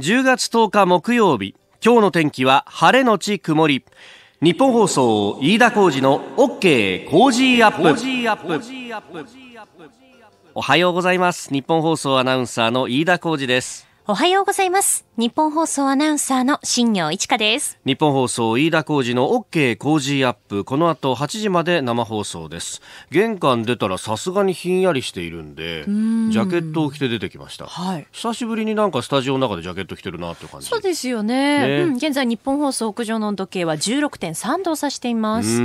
10月10日木曜日今日の天気は晴れのち曇り日本放送飯田浩司の OK ジーアップおはようございます日本放送アナウンサーの飯田浩司ですおはようございます日本放送アナウンサーの新業一華です日本放送飯田浩二の OK 工事アップこの後8時まで生放送です玄関出たらさすがにひんやりしているんでジャケットを着て出てきました、はい、久しぶりになんかスタジオの中でジャケット着てるなって感じそうですよね、ね、うん、現在日本放送屋上の温度計は16.3度を指しています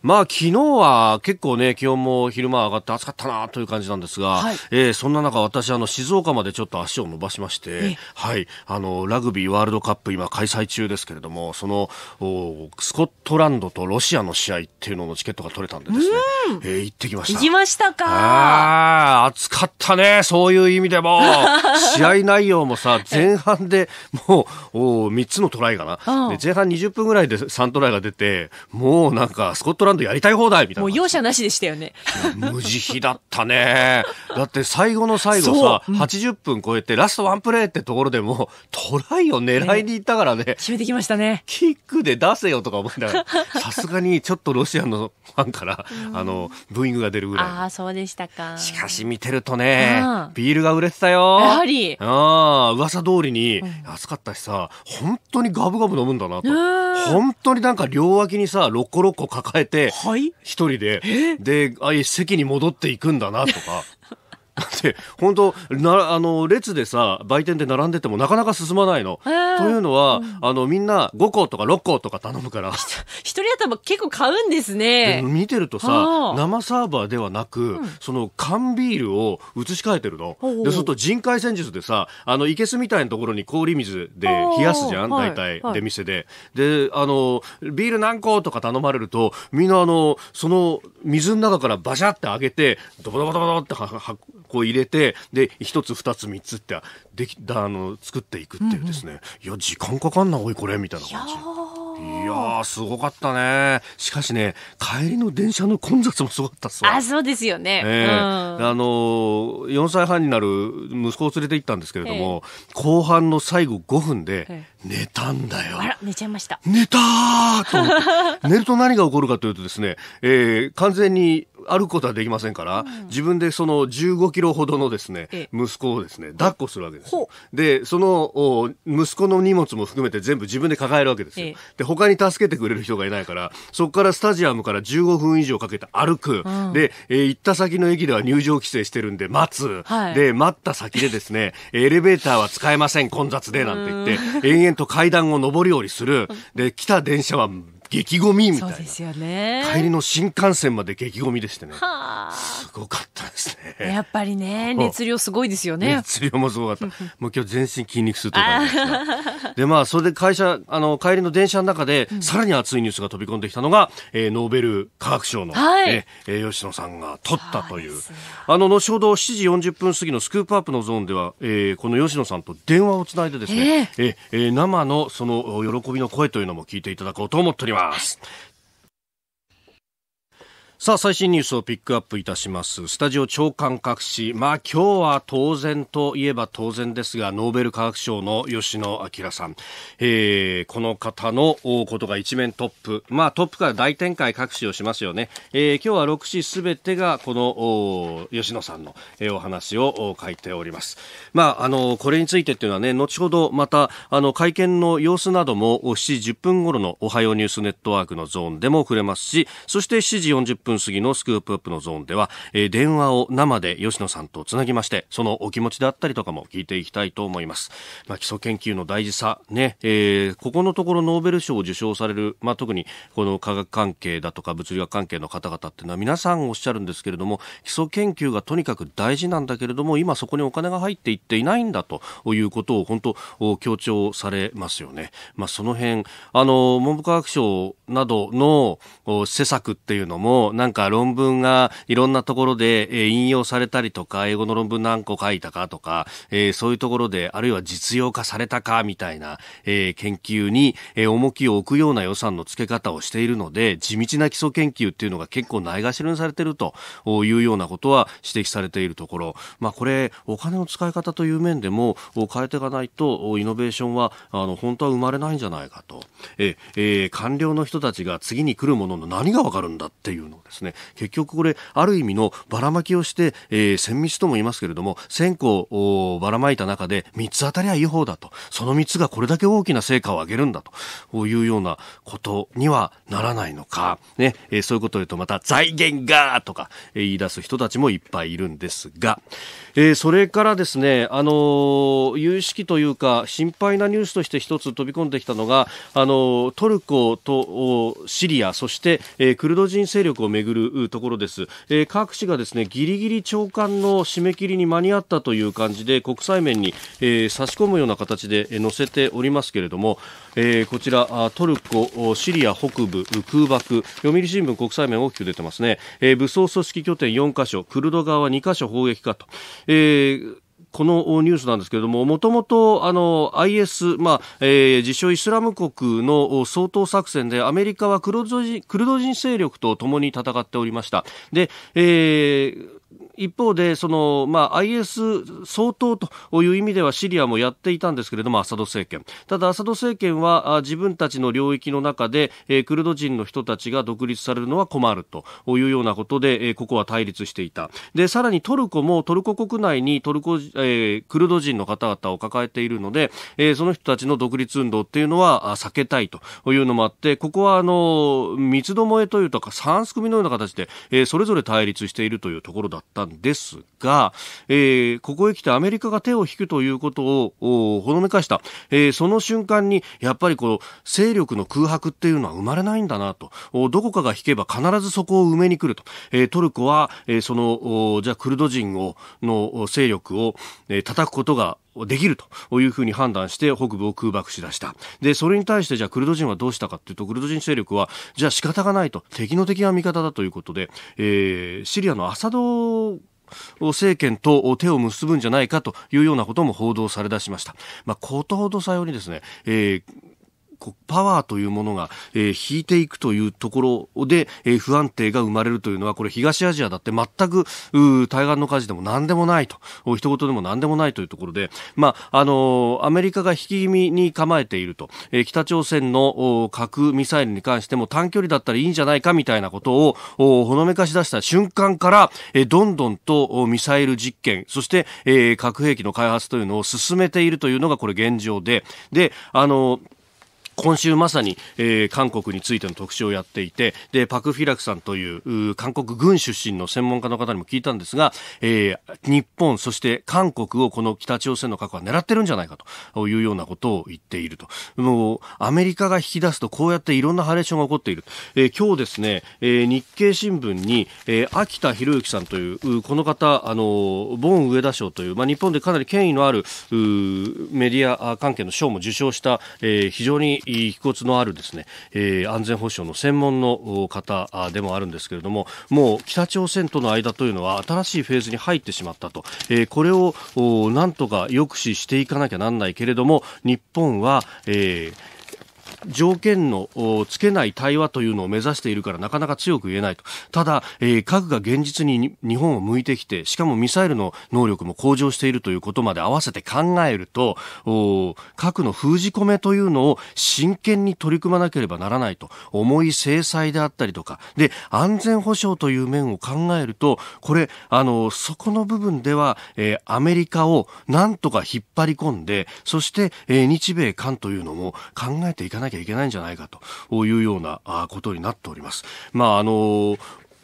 まあ昨日は結構ね気温も昼間上がって暑かったなという感じなんですが、はい、えー、そんな中私あの静岡までちょっと足を伸ばしましてはいああの、ラグビーワールドカップ今開催中ですけれども、その、スコットランドとロシアの試合っていうののチケットが取れたんでですね、ん、えー、行ってきました。行きましたか。ああ、暑かったね、そういう意味でも。試合内容もさ、前半でもう、お3つのトライかな。で前半20分ぐらいで3トライが出て、もうなんか、スコットランドやりたい放題みたいな。もう容赦なしでしたよね。無慈悲だったね。だって最後の最後さ、うん、80分超えて、ラストワンプレーってところでも、トライを狙いに行ったからね、決めてきましたねキックで出せよとか思いながら さすがにちょっとロシアのファンから、あのブーイングが出るぐらいあそうでしたかしかし見てるとね、うん、ビールが売れてたよやはりあ噂通りに暑かったしさ本当にガブガブ飲むんだなと、ん、本当になんか両脇にさロコロコ抱えて一、はい、人で、でああいう席に戻っていくんだなとか。って本当なあの列でさ売店で並んでてもなかなか進まないの。えー、というのは、うん、あのみんな5個とか6個とか頼むから一人頭結構買うんですね。見てるとさ生サーバーではなく、うん、その缶ビールを移し替えてるの。でそうすると人海戦術でさあのいけすみたいなところに氷水で冷やすじゃん大体、はい、出店で。であのビール何個とか頼まれるとみんなあのその水の中からバシャって上げてドボドボドボってははこうこう入れて、で、一つ、二つ、三つって、でき、だ、あの、作っていくっていうですね、うんうん、いや、時間かかんな、おい、これ、みたいな感じ。いやすごかったね。しかしね、帰りの電車の混雑もすごかったっすあ、そうですよね。えー、うん、あのー、4歳半になる息子を連れて行ったんですけれども、後半の最後5分で寝たんだよ。あら、寝ちゃいました。寝たーと寝ると何が起こるかというとですね、えー、完全に歩くことはできませんから、うん、自分でその15キロほどのですね、息子をですね、抱っこするわけですで、その、息子の荷物も含めて全部自分で抱えるわけですよ。で、他に助けてくれる人がいないから、そこからスタジアムから15分以上かけて歩く。うん、で、えー、行った先の駅では入場規制してるんで待つ。はい、で、待った先でですね、エレベーターは使えません、混雑で、なんて言って、延々と階段を上り下りする。で、来た電車は激ゴミみたいな。ですよね。帰りの新幹線まで激ゴミでしてね。すごかったですね。やっぱりね、熱量すごいですよね。熱量もすごかった。もう今日全身筋肉痛とか でまあ、それで会社、あの、帰りの電車の中で、さらに熱いニュースが飛び込んできたのが、えー、ノーベル化学賞の、はい、えー、吉野さんが取ったという。あの、後ほど7時40分過ぎのスクープアップのゾーンでは、えー、この吉野さんと電話をつないでですね、えー、えー、生のその喜びの声というのも聞いていただこうと思っております。ます。さあ、最新ニュースをピックアップいたします。スタジオ長官各市。まあ、今日は当然といえば当然ですが、ノーベル科学賞の吉野明さん。えー、この方のことが一面トップ。まあ、トップから大展開各市をしますよね。えー、今日は6市すべてが、この、吉野さんの、えー、お話を書いております。まあ、あの、これについてっていうのはね、後ほどまた、あの、会見の様子なども、7時10分頃のおはようニュースネットワークのゾーンでも触れますし、そして7時40分分過ぎのスクープアップのゾーンでは、えー、電話を生で吉野さんとつなぎまして、そのお気持ちであったりとかも聞いていきたいと思います。まあ、基礎研究の大事さ、ね、えー、ここのところノーベル賞を受賞される、まあ、特にこの科学関係だとか物理学関係の方々っていうのは皆さんおっしゃるんですけれども、基礎研究がとにかく大事なんだけれども、今そこにお金が入っていっていないんだということを本当強調されますよね。まあ、その辺、あの、文部科学省などの施策っていうのも、なんか論文がいろんなところで引用されたりとか、英語の論文何個書いたかとか、えー、そういうところで、あるいは実用化されたかみたいな、えー、研究に、えー、重きを置くような予算の付け方をしているので、地道な基礎研究っていうのが結構ないがしろにされているというようなことは指摘されているところ、まあ、これ、お金の使い方という面でも変えていかないと、イノベーションはあの本当は生まれないんじゃないかと、ええー、官僚の人たちが次に来るものの何がわかるんだっていうのですね結局これある意味のばらまきをして、えー、千密とも言いますけれども1000個ばらまいた中で3つ当たりはいい方だとその3つがこれだけ大きな成果を上げるんだというようなことにはならないのか、ねえー、そういうことを言うとまた財源がとか、え言い出す人たちもいっぱいいるんですが、えー、それからですね、あのー、有識というか心配なニュースとして一つ飛び込んできたのが、あのー、トルコとシリアそして、えー、クルド人勢力をめめぐるところです、えー、各紙がですねギリギリ長官の締め切りに間に合ったという感じで国際面に、えー、差し込むような形で載せておりますけれども、えー、こちらトルコ、シリア北部空爆読売新聞国際面大きく出てますね、えー、武装組織拠点4カ所クルド側2カ所砲撃かと、えーこのニュースなんですけれども、もともとあの IS、まあえー、自称イスラム国の掃討作戦で、アメリカはクルド人勢力とともに戦っておりました。で、えー一方でその、まあ、IS 相当という意味ではシリアもやっていたんですけれどもアサド政権ただアサド政権は自分たちの領域の中で、えー、クルド人の人たちが独立されるのは困るというようなことで、えー、ここは対立していたでさらにトルコもトルコ国内にトルコ、えー、クルド人の方々を抱えているので、えー、その人たちの独立運動っていうのは避けたいというのもあってここはあの三つどもえというか三組のような形で、えー、それぞれ対立しているというところだったんですが、えー、ここへ来てアメリカが手を引くということをほのめかした、えー、その瞬間にやっぱりこの勢力の空白っていうのは生まれないんだなとどこかが引けば必ずそこを埋めに来ると、えー、トルコは、えー、そのじゃあクルド人をの勢力を、えー、叩くことができるというふうに判断して北部を空爆しだしたでそれに対してじゃあクルド人はどうしたかというとクルド人勢力はじゃあ仕方がないと敵の敵は味方だということで、えー、シリアのアサド政権と手を結ぶんじゃないかというようなことも報道されだしました。まあ、ことほどさようにですね、えーパワーというものが、えー、引いていくというところで、えー、不安定が生まれるというのは、これ東アジアだって全く、対岸の火事でも何でもないと、一言でも何でもないというところで、まあ、あのー、アメリカが引き気味に構えていると、えー、北朝鮮の核ミサイルに関しても短距離だったらいいんじゃないかみたいなことを、ほのめかし出した瞬間から、えー、どんどんとミサイル実験、そして、えー、核兵器の開発というのを進めているというのがこれ現状で、で、あのー今週まさに、えー、韓国についての特集をやっていてでパク・フィラクさんという韓国軍出身の専門家の方にも聞いたんですが、えー、日本そして韓国をこの北朝鮮の核は狙ってるんじゃないかというようなことを言っているともうアメリカが引き出すとこうやっていろんなハレーションが起こっている、えー、今日ですね、えー、日経新聞に、えー、秋田博之さんというこの方あのボン上田賞という、まあ、日本でかなり権威のあるメディア関係の賞も受賞した、えー、非常に遺骨のあるですね、えー、安全保障の専門の方でもあるんですけれどももう北朝鮮との間というのは新しいフェーズに入ってしまったと、えー、これをなんとか抑止していかなきゃなんないけれども日本は、えー条件のつけない対話というのを目指しているからなかなか強く言えないと。ただ、えー、核が現実に日本を向いてきて、しかもミサイルの能力も向上しているということまで合わせて考えると、核の封じ込めというのを真剣に取り組まなければならないと。重い制裁であったりとか、で、安全保障という面を考えると、これ、あの、そこの部分では、えー、アメリカをなんとか引っ張り込んで、そして、えー、日米韓というのも考えていかなきゃゃいけないんじゃないかというようなことになっております。まあ、あの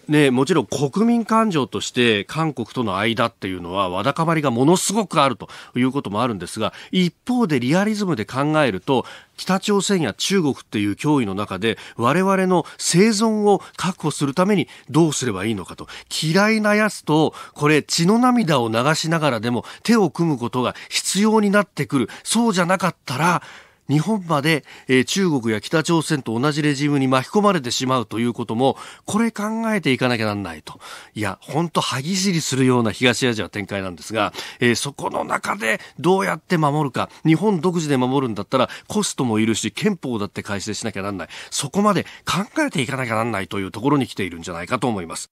ね、もちろん国民感情として韓国との間っていうのはわだかまりがものすごくあるということもあるんですが一方でリアリズムで考えると北朝鮮や中国っていう脅威の中で我々の生存を確保するためにどうすればいいのかと嫌いなやつとこれ血の涙を流しながらでも手を組むことが必要になってくるそうじゃなかったら日本まで、えー、中国や北朝鮮と同じレジームに巻き込まれてしまうということも、これ考えていかなきゃなんないと。いや、ほんと歯ぎしりするような東アジア展開なんですが、えー、そこの中でどうやって守るか、日本独自で守るんだったらコストもいるし、憲法だって改正しなきゃなんない。そこまで考えていかなきゃなんないというところに来ているんじゃないかと思います。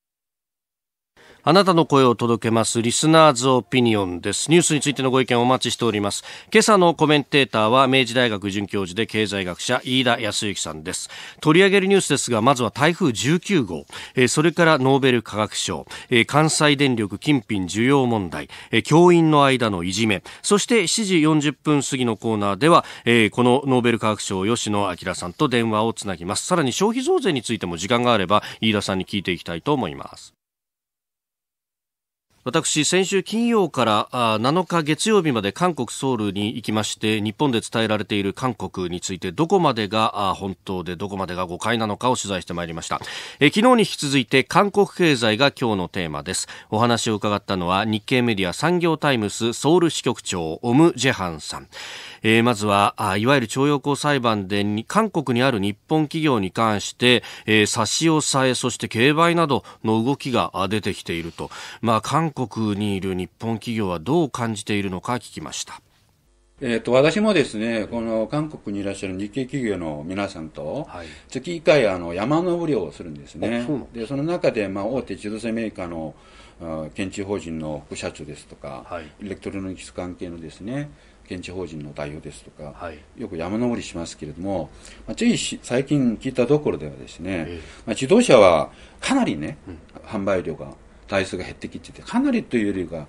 あなたの声を届けます。リスナーズオピニオンです。ニュースについてのご意見をお待ちしております。今朝のコメンテーターは、明治大学准教授で経済学者、飯田康之さんです。取り上げるニュースですが、まずは台風19号、えー、それからノーベル化学賞、えー、関西電力金品需要問題、えー、教員の間のいじめ、そして7時40分過ぎのコーナーでは、えー、このノーベル化学賞、吉野明さんと電話をつなぎます。さらに消費増税についても時間があれば、飯田さんに聞いていきたいと思います。私、先週金曜から7日月曜日まで韓国ソウルに行きまして、日本で伝えられている韓国について、どこまでが本当でどこまでが誤解なのかを取材してまいりました。え昨日に引き続いて、韓国経済が今日のテーマです。お話を伺ったのは、日経メディア産業タイムスソウル支局長、オム・ジェハンさん。えー、まずはあ、いわゆる徴用工裁判で韓国にある日本企業に関して、えー、差し押さえ、そして競売などの動きが出てきていると。まあ、韓国にいる日本企業はどう感じているのか聞きました。えーと、私もですねこの韓国にいらっしゃる日系企業の皆さんと、はい、月1回あの山登りをするんですね、そでその中で、まあ、大手自動車メーカーの建築法人の副社長ですとか、はい、イレクトロニクス関係のですね現地法人の代表ですとか、はい、よく山登りしますけれども、まあ、つい最近聞いたところではですね、えー、まあ、自動車はかなりね、うん、販売量が体数が減ってきてて、かなりというよりが、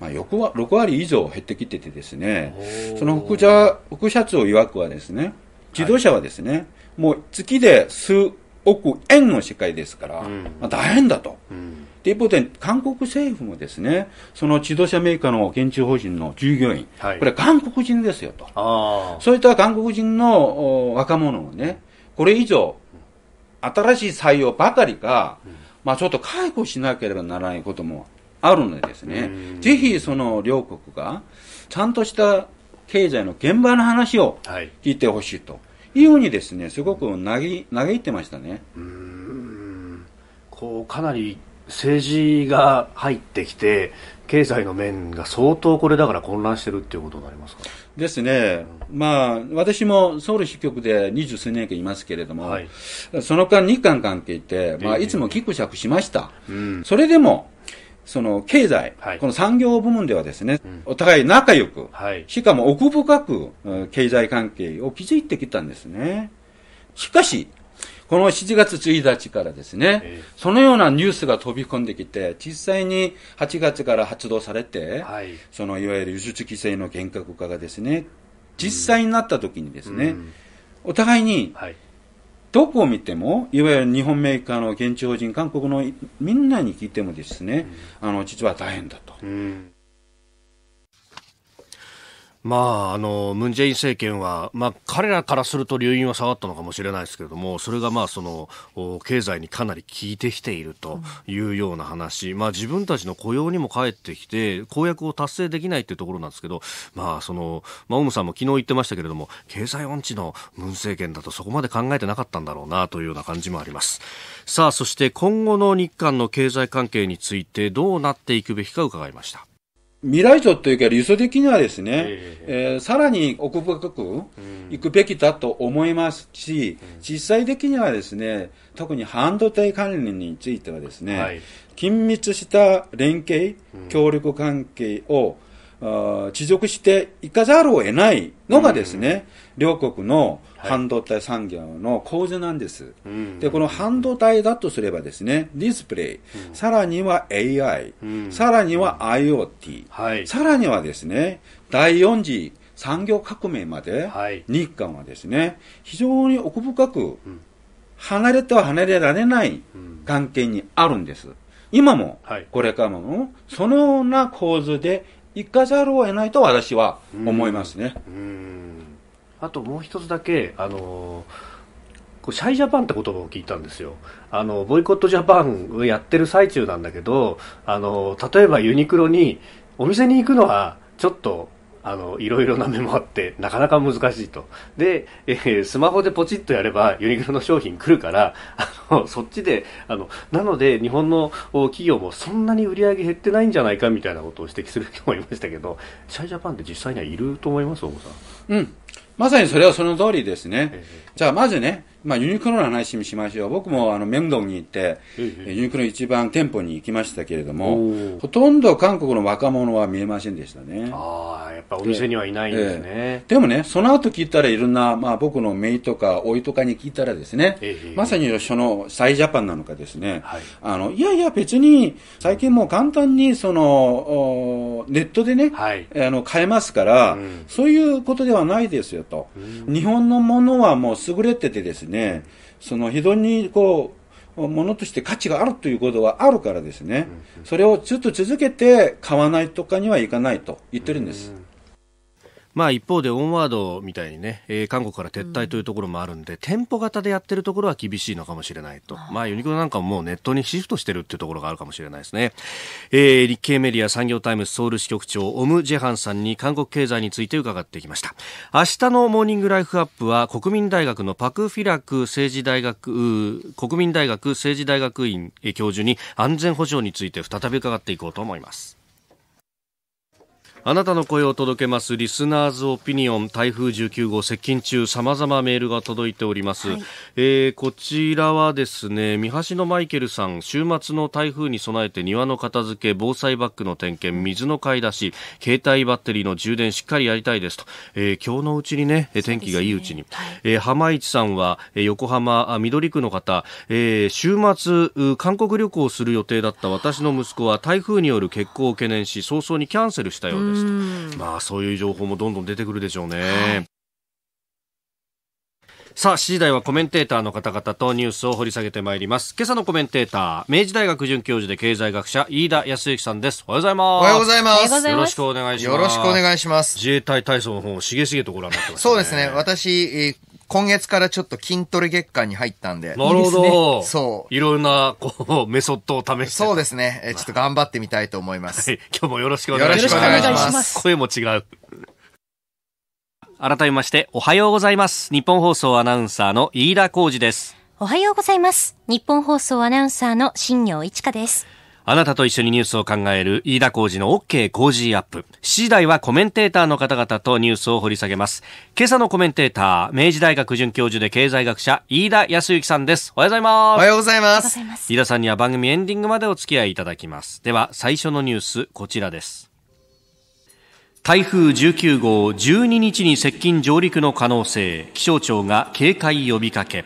まあ、6割以上減ってきててですね、その副社副社長曰くはですね、自動車はですね、はい、もう月で数億円の世界ですから、うん、まあ、大変だと。うん一方で、韓国政府もですね、その自動車メーカーの現地法人の従業員、はい、これは韓国人ですよと。そういった韓国人の若者をね、これ以上、新しい採用ばかりが、うんまあ、ちょっと解雇しなければならないこともあるのでですね、ぜひその両国がちゃんとした経済の現場の話を聞いてほしいというふうにですね、すごく嘆いてましたね。うんこうかなり政治が入ってきて、経済の面が相当これだから混乱してるっていうことになりますかですね、まあ、私もソウル支局で二十数年間いますけれども、はい、その間、日韓関係って、まあ、いつもぎくしゃくしました、えー、それでも、その経済、はい、この産業部門ではですね、お互い仲良く、はい、しかも奥深く経済関係を築いてきたんですね。しかし、この7月1日からですね、そのようなニュースが飛び込んできて、実際に8月から発動されて、はい、そのいわゆる輸出規制の厳格化がですね、実際になった時にですね、うん、お互いに、はい、どこを見ても、いわゆる日本メーカーの現地法人、韓国のみんなに聞いてもですね、うん、あの実は大変だと。うんまあ、あの、ムンジェイン政権は、まあ、彼らからすると留飲は下がったのかもしれないですけれども、それがまあ、その、経済にかなり効いてきているというような話、うん、まあ、自分たちの雇用にも返ってきて、公約を達成できないというところなんですけど、まあ、その、まあ、オウムさんも昨日言ってましたけれども、経済音痴のムン政権だとそこまで考えてなかったんだろうな、というような感じもあります。さあ、そして今後の日韓の経済関係についてどうなっていくべきか伺いました。未来像というか理想的にはですね、えー、えー、さらに奥深く行くべきだと思いますし、うん、実際的にはですね、特に半導体関連についてはですね、はい、緊密した連携、協力関係を、うん、持続していかざるを得ないのがですね、うん、両国の半導体産業の構図なんです、でこの半導体だとすればですねディスプレイ、うん、さらには AI、うん、さらには IoT、はい、さらにはですね第4次産業革命まで、はい、日韓はですね非常に奥深く離れては離れられない関係にあるんです、今も、これからもそのような構図でいかざるを得ないと私は思いますね。うんあともう一つだけ、あのー、シャイジャパンって言葉を聞いたんですよあのボイコットジャパンをやってる最中なんだけど、あの例えばユニクロにお店に行くのはちょっとあの、いろいろな目もあって、なかなか難しいと。で、えー、スマホでポチッとやれば、ユニクロの商品来るから、あの、そっちで、あの、なので、日本の企業もそんなに売り上げ減ってないんじゃないか、みたいなことを指摘する人もいましたけど、シャイジャパンって実際にはいると思います、大さん。うん。まさにそれはその通りですね。じゃあまずね、まあ、ユニクロの話しましょう僕もあのドンに行って、ユニクロ一番店舗に行きましたけれどもほとんど韓国の若者は見えませんでしたねああやっぱお店にはいないんですね、でもねその後聞いたらいろんな、まあ、僕の姪とかいとかに聞いたらですね、まさにそのサイジャパンなのかですね、はい、あのいやいや別に最近もう簡単にそのネットでね、はい、あの買えますから、うん、そういうことではないですよと、うん、日本のものはもう優れててですねね、その非常にこう、ものとして価値があるということはあるからですね、それをずっと続けて買わないとかにはいかないと言ってるんです。うんまあ、一方でオンワードみたいにね、えー、韓国から撤退というところもあるんで、うん、店舗型でやってるところは厳しいのかもしれないと、まあ、ユニクロなんかももうネットにシフトしてるっていうところがあるかもしれないですね、えー、日経メディア産業タイムソウル支局長オム・ジェハンさんに韓国経済について伺ってきました明日のモーニングライフアップは国民大学のパク・フィラク政治大学国民大学政治大学院教授に安全保障について再び伺っていこうと思いますあなたの声を届けますリスナーズオピニオン台風19号接近中さまざまメールが届いております、はい、えー、こちらはですね三橋のマイケルさん週末の台風に備えて庭の片付け防災バッグの点検水の買い出し携帯バッテリーの充電しっかりやりたいですと、えー、今日のうちにね天気がいいうちに、ねえー、浜市さんは横浜あ緑区の方、えー、週末韓国旅行をする予定だった私の息子は台風による欠航を懸念し早々にキャンセルしたようですですまあそういう情報もどんどん出てくるでしょうね。はいさあ、次第はコメンテーターの方々とニュースを掘り下げてまいります。今朝のコメンテーター、明治大学准教授で経済学者、飯田康之さんです。おはようございます。おはようございます。よろしくお願いします。よろしくお願いします。自衛隊体操の方、しげしげとご覧になってます、ね、そうですね。私、今月からちょっと筋トレ月間に入ったんで。なるほど。いいね、そう。いろんな、こう、メソッドを試して。そうですね。えちょっと頑張ってみたいと思います。はい。今日もよろしくお願いします。よろしくお願いします。声も違う。改めまして、おはようございます。日本放送アナウンサーの飯田浩二です。おはようございます。日本放送アナウンサーの新業一華です。あなたと一緒にニュースを考える飯田浩二の OK 工事アップ。7時台はコメンテーターの方々とニュースを掘り下げます。今朝のコメンテーター、明治大学准教授で経済学者、飯田康之さんです。おはようございます。おはようございます。飯田さんには番組エンディングまでお付き合いいただきます。では、最初のニュース、こちらです。台風19号、12日に接近上陸の可能性、気象庁が警戒呼びかけ。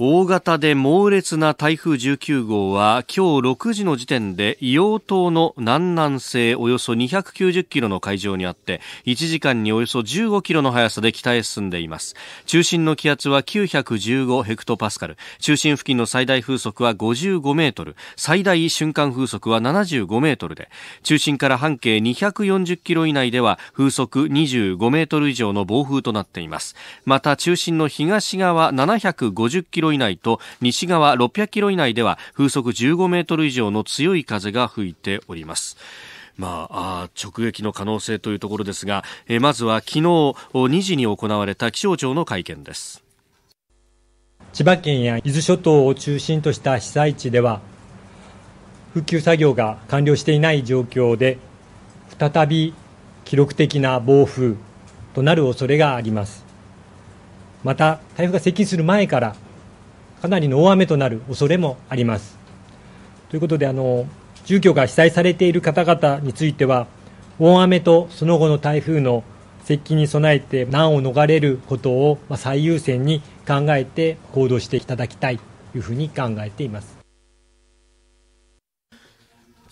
大型で猛烈な台風19号は今日6時の時点で硫黄島の南南西およそ290キロの海上にあって1時間におよそ15キロの速さで北へ進んでいます中心の気圧は915ヘクトパスカル中心付近の最大風速は55メートル最大瞬間風速は75メートルで中心から半径240キロ以内では風速25メートル以上の暴風となっていますまた中心の東側750キロロ以内と西側600キロ以内では風速15メートル以上の強い風が吹いております。まあ、直撃の可能性というところですが、えまずは昨日2時に行われた気象庁の会見です。千葉県や伊豆諸島を中心とした被災地では、復旧作業が完了していない状況で、再び記録的な暴風となる恐れがあります。また、台風が接近する前からかなりの大雨となる恐れもあります。ということであの住居が被災されている方々については大雨とその後の台風の接近に備えて難を逃れることを最優先に考えて行動していただきたいというふうに考えています。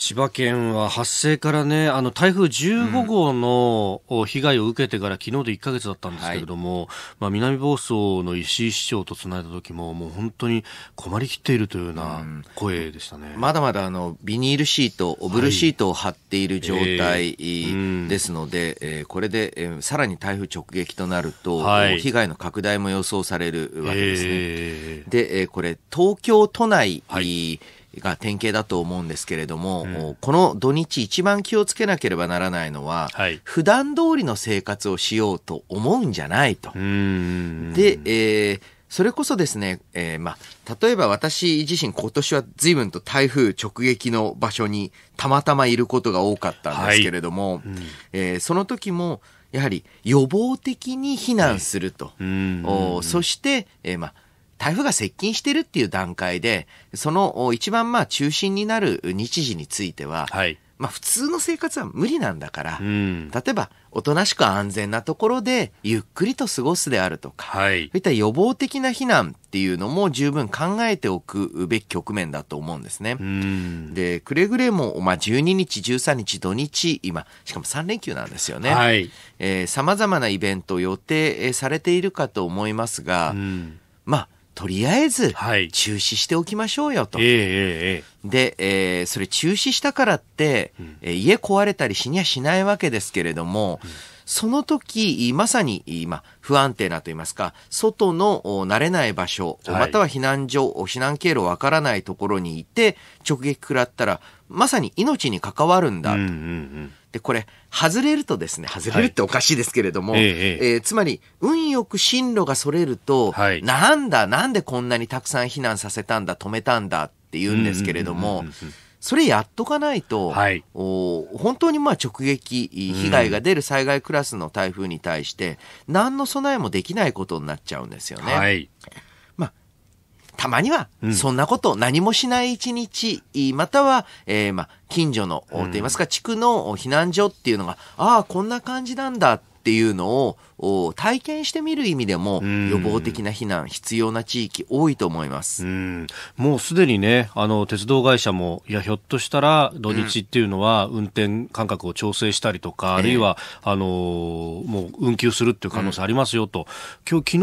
千葉県は発生からね、あの台風15号の被害を受けてから昨日で1か月だったんですけれども、はい、まあ、南房総の石井市長とつないだ時も、もう本当に困りきっているというような声でしたね、うん、まだまだあのビニールシート、オブルシートを張っている状態ですので、はい、えーえー、これで、えー、さらに台風直撃となると、はい、被害の拡大も予想されるわけですね。えー、で、えー、これ、東京都内、はいが典型だと思うんですけれども、うん、この土日一番気をつけなければならないのは、はい、普段通りの生活をしようと思うんじゃないと。で、えー、それこそですね、えー、まあ、例えば私自身今年は随分と台風直撃の場所にたまたまいることが多かったんですけれども、はいうん、えー、その時もやはり予防的に避難すると、はい、おそして、えーまあ、台風が接近しているっていう段階で、その一番まあ中心になる日時については、はい、まあ、普通の生活は無理なんだから、うん、例えばおとなしく安全なところでゆっくりと過ごすであるとか、はい、そういった予防的な避難っていうのも十分考えておくべき局面だと思うんですね。うん、で、くれぐれも、まあ、12日、13日、土日、今、しかも3連休なんですよね。はい。えー、様々なイベント予定されているかと思いますが、うん、まあ、とりあえず中止しておきましょうよと。はい、で、えー、それ中止したからって、うん、家壊れたりしにゃしないわけですけれども、うんその時、まさに今、不安定なと言いますか、外の慣れない場所、または避難所、避難経路わからないところにいて、直撃食らったら、まさに命に関わるんだと。うんうんうんで、これ、外れるとですね、外れるっておかしいですけれども、はい、えー、えつまり、運よく進路がそれると、はい、なんだ、なんでこんなにたくさん避難させたんだ、止めたんだって言うんですけれども、それやっとかないと、はい、お本当にまあ直撃、被害が出る災害クラスの台風に対して、何の備えもできないことになっちゃうんですよね。はいたまには、そんなこと何もしない一日、または、えー、まあ、近所の、と言いますか、地区の避難所っていうのが、ああ、こんな感じなんだっていうのを、を体験してみる意味でも、予防的な避難必要な地域多いと思います。うもうすでにね、あの、鉄道会社も、いや、ひょっとしたら土日っていうのは運転間隔を調整したりとか、うん、あるいは、あの、もう運休するっていう可能性ありますよと。うん、今日、昨日、あ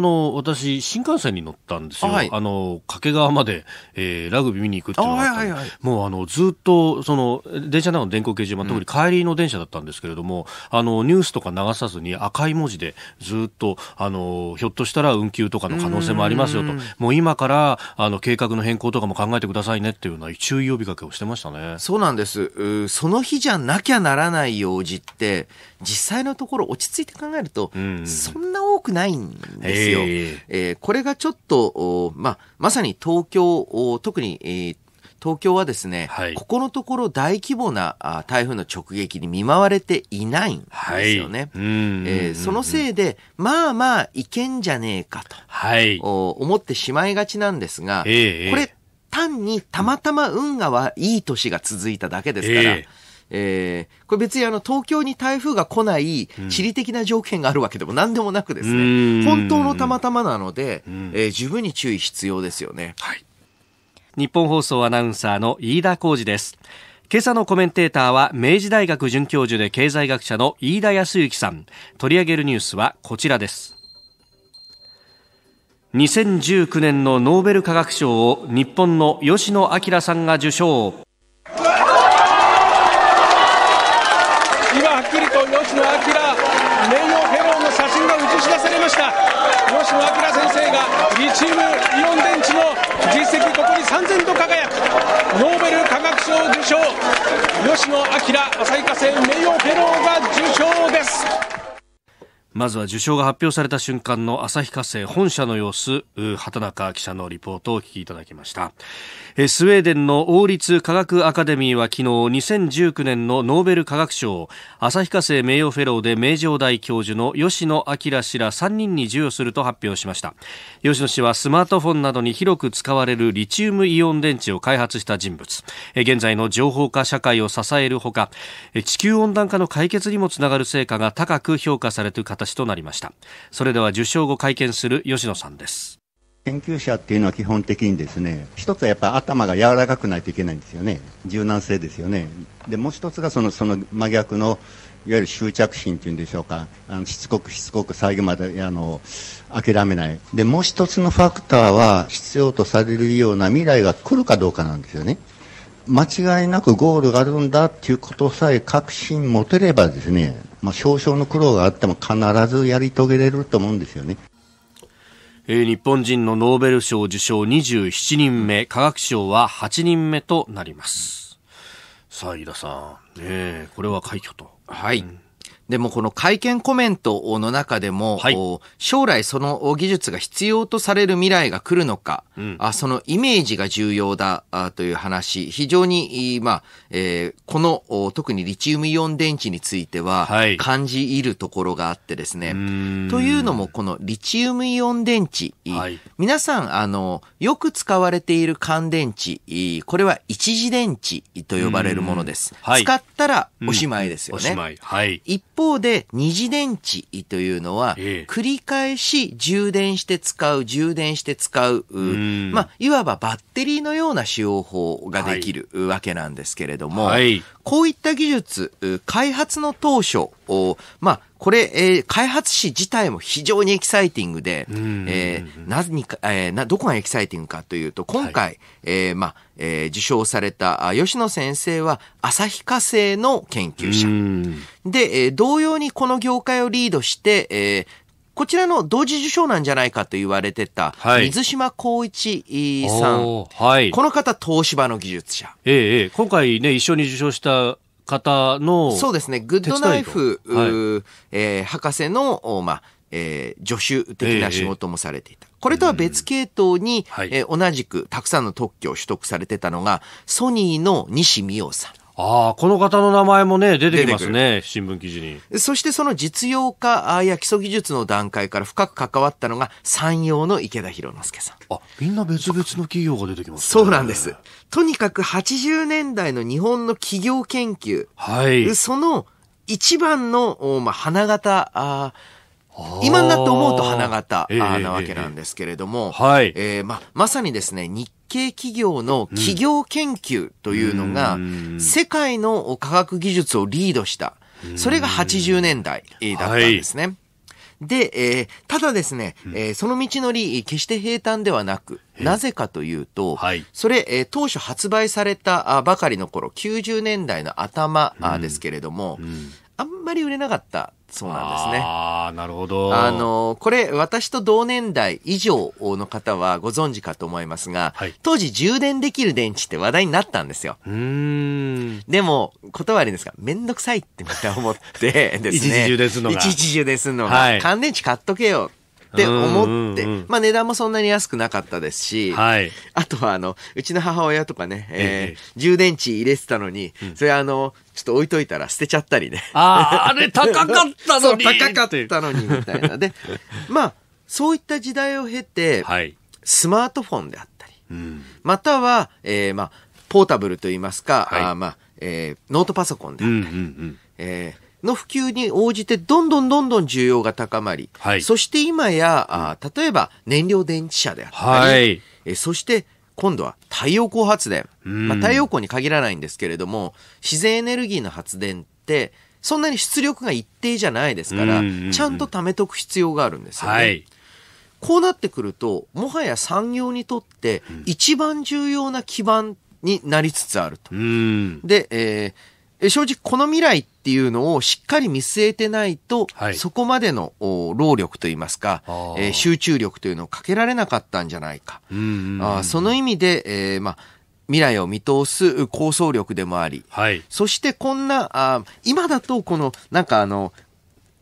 の、私、新幹線に乗ったんですよ。はい、あの、掛川まで、えー、ラグビー見に行くっていうのがあった、はいはい、もうあの、ずっと、その、電車などの電光掲示板、特に帰りの電車だったんですけれども、うん、あの、ニュースとか流さずに赤いも文字でずっとあのひょっとしたら運休とかの可能性もありますよともう今からあの計画の変更とかも考えてくださいねっていうような注意呼びかけをしてましたねそうなんですその日じゃなきゃならない用事って実際のところ落ち着いて考えるとそんな多くないんですよ。えー、えー、これがちょっとまあ、まさに東京特に、えー東京はですね、はい、ここのところ大規模な台風の直撃に見舞われていないんですよね。はいえー、そのせいで、まあまあいけんじゃねえかと、はい、思ってしまいがちなんですが、えー、これ単にたまたま運河はいい年が続いただけですから、えーえー、これ別にあの東京に台風が来ない地理的な条件があるわけでも何でもなくですね、うん、本当のたまたまなので、うん、えー、十分に注意必要ですよね。はい日本放送アナウンサーの飯田浩二です今朝のコメンテーターは明治大学准教授で経済学者の飯田康之さん取り上げるニュースはこちらです2019年のノーベル化学賞を日本の吉野彰さんが受賞今はっきりと吉野彰名誉フェローの写真が映し出されました明先生がリチウムイオン電池の実績ここに三千と輝くノーベル化学賞受賞吉野彰旭化成名誉フェローが受賞ですまずは受賞が発表された瞬間の旭化成本社の様子、畑中記者のリポートをお聞きいただきました。スウェーデンの王立科学アカデミーは昨日2019年のノーベル科学賞を旭化成名誉フェローで名城大教授の吉野明氏ら3人に授与すると発表しました吉野氏はスマートフォンなどに広く使われるリチウムイオン電池を開発した人物現在の情報化社会を支えるほか地球温暖化の解決にもつながる成果が高く評価される形となりましたそれでは受賞後会見する吉野さんです研究者っていうのは基本的にですね一つはやっぱ頭が柔らかくないといけないんですよね柔軟性ですよねでもう一つがそのその真逆のいわゆる執着心というんでしょうかあのしつこくしつこく最後まであの諦めないでもう一つのファクターは必要とされるような未来が来るかどうかなんですよね間違いなくゴールがあるんだっていうことさえ確信持てればですね、まあ、少々の苦労があっても必ずやり遂げれると思うんですよねえー、日本人のノーベル賞受賞27人目、科学賞は8人目となります。さあ、井田さん、ええ、これは快挙と。はい。うんでもこの会見コメントの中でも、はい、将来その技術が必要とされる未来が来るのか、うん、あそのイメージが重要だという話、非常に、まあえー、この特にリチウムイオン電池については感じ入るところがあってですね。はい、というのもこのリチウムイオン電池、はい、皆さんあのよく使われている乾電池、これは一次電池と呼ばれるものです。使ったらおしまいですよね。うん、おしまい。はい。一方方で二次電池というのは、繰り返し充電して使う、充電して使う、まあ、いわばバッテリーのような使用法ができるわけなんですけれども、はい、こういった技術、開発の当初、まあ、これ、えー、開発誌自体も非常にエキサイティングで、えー、にか、えー、な、どこがエキサイティングかというと、今回、はい、えー、まあ、えー、受賞された吉野先生は旭化成の研究者。で、えー、同様にこの業界をリードして、えー、こちらの同時受賞なんじゃないかと言われてた、水島光一さん、はいはい。この方、東芝の技術者。ええ、今回ね、一緒に受賞した方のそうですね、グッドナイフ、はいえー、博士の、まあえー、助手的な仕事もされていた。えー、これとは別系統に、えー、同じくたくさんの特許を取得されてたのが、ソニーの西美桜さん。ああ、この方の名前もね、出てきますね、新聞記事に。そしてその実用化や基礎技術の段階から深く関わったのが、山陽の池田博之助さん。あ、みんな別々の企業が出てきます、ね、そうなんです。とにかく80年代の日本の企業研究。はい。その一番の、まあ、花形、あ今になって思うと花形なわけなんですけれども、えー、はいえーままさにですね日系企業の企業研究というのが、世界の科学技術をリードした。それが80年代だったんですね。で、えー、ただですね、えー、その道のり、決して平坦ではなく、なぜかというと、はい、それ、えー、当初発売されたばかりの頃、90年代の頭ですけれども、うんうん、あんまり売れなかったそうなんですね。ああ、なるほど。あの、これ、私と同年代以上の方はご存知かと思いますが、はい、当時充電できる電池って話題になったんですよ。うん。でも、断りですが、めんどくさいってまた思ってですね。一時充電するのが。一時充電するのが。はい、乾電池買っとけよ。って思って、まあ値段もそんなに安くなかったですし、はい、あとはあの、うちの母親とかね、えー、えー、充電池入れてたのに、うん、それあの、ちょっと置いといたら捨てちゃったりね。ああ、あれ高かったのに 高かったのに、みたいな。で、まあ、そういった時代を経て、はい、スマートフォンであったり、うん、または、えー、まあ、ポータブルといいますか、はい、あまあ、えー、ノートパソコンであったり、うんうえの普及に応じてどんどんどんどん需要が高まり、はい、そして今や、あ例えば燃料電池車であったり、はい、えそして今度は太陽光発電、まあ、太陽光に限らないんですけれども自然エネルギーの発電ってそんなに出力が一定じゃないですから、ちゃんと貯めとく必要があるんですよね。はい、こうなってくると、もはや産業にとって一番重要な基盤になりつつあると。で、えー、正直この未来っっていうのをしっかり見据えてないと、はい、そこまでの労力といいますか、えー、集中力というのをかけられなかったんじゃないか。うあその意味で、えー、ま未来を見通す構想力でもあり、はい、そしてこんなあ今だとこのなんかあの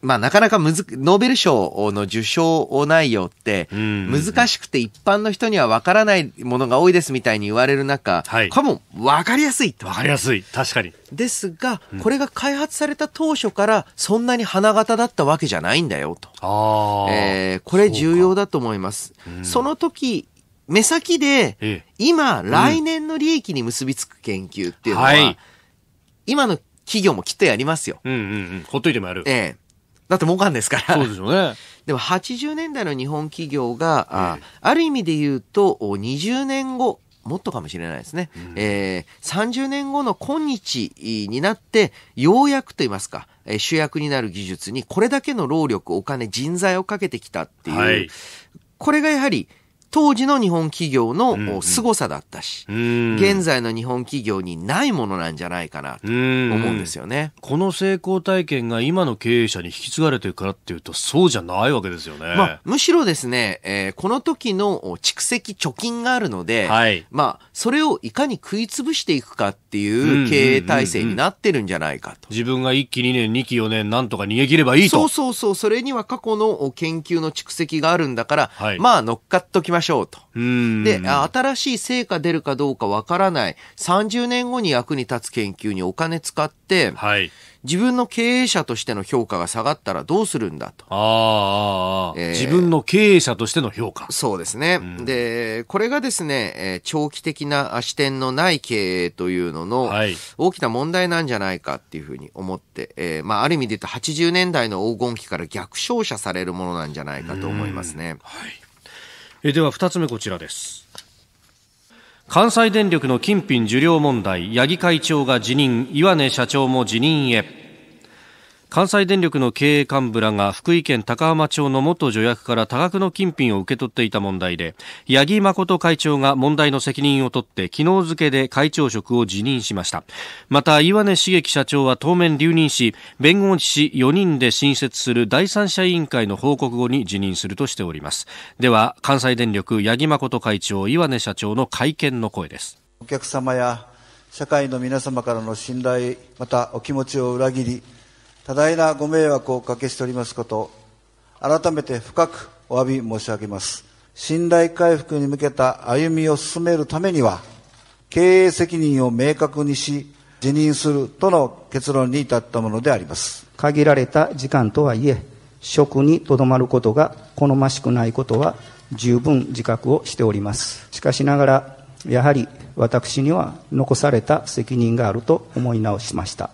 まあ、なかなかむず、ノーベル賞の受賞内容って、難しくて一般の人にはわからないものが多いですみたいに言われる中、はい、かも、わかりやすいと。わかりやすい。確かに。ですが、これが開発された当初から、そんなに花形だったわけじゃないんだよ、と。ああ。えー、これ重要だと思います。そうん、その時、目先で、今、来年の利益に結びつく研究っていうのは、うんはい、今の企業もきっとやりますよ。うんうんうん。ほっといてもやる。ええだって儲かんですから。そうですよね。でも80年代の日本企業が、えー、ある意味で言うと、20年後、もっとかもしれないですね。うん、えー、30年後の今日になって、ようやくと言いますか、えー、主役になる技術にこれだけの労力、お金、人材をかけてきたっていう、はい、これがやはり当時の日本企業の凄さだったし、現在の日本企業にないものなんじゃないかなと思うんですよね。この成功体験が今の経営者に引き継がれてるからっていうと、そうじゃないわけですよね。まあ、むしろですね、えー、この時の蓄積、貯金があるので、はい、まあ、それをいかに食い潰していくかっていう経営体制になってるんじゃないかと。自分が1期2年、2期4年、なんとか逃げ切ればいいと。そうそうそう、それには過去の研究の蓄積があるんだから、はい、まあ、乗っかっときまましょうと。うで、新しい成果出るかどうかわからない、30年後に役に立つ研究にお金使って、はい、自分の経営者としての評価が下がったらどうするんだと。あえー、自分の経営者としての評価。そうですね。うん、で、これがですね、え長期的な視点のない経営というのの、大きな問題なんじゃないかっていうふうに思って、えー、まあ、ある意味で言うと80年代の黄金期から逆照射されるものなんじゃないかと思いますね。はいえでは2つ目こちらです関西電力の金品受領問題八木会長が辞任岩根社長も辞任へ関西電力の経営幹部らが福井県高浜町の元助役から多額の金品を受け取っていた問題で八木誠会長が問題の責任を取って昨日付で会長職を辞任しましたまた岩根茂樹社長は当面留任し弁護士4人で新設する第三者委員会の報告後に辞任するとしておりますでは関西電力八木誠会長岩根社長の会見の声ですお客様や社会の皆様からの信頼またお気持ちを裏切り多大なご迷惑をおかけしておりますこと改めて深くお詫び申し上げます信頼回復に向けた歩みを進めるためには経営責任を明確にし辞任するとの結論に至ったものであります限られた時間とはいえ職にとどまることが好ましくないことは十分自覚をしておりますしかしながらやはり私には残された責任があると思い直しました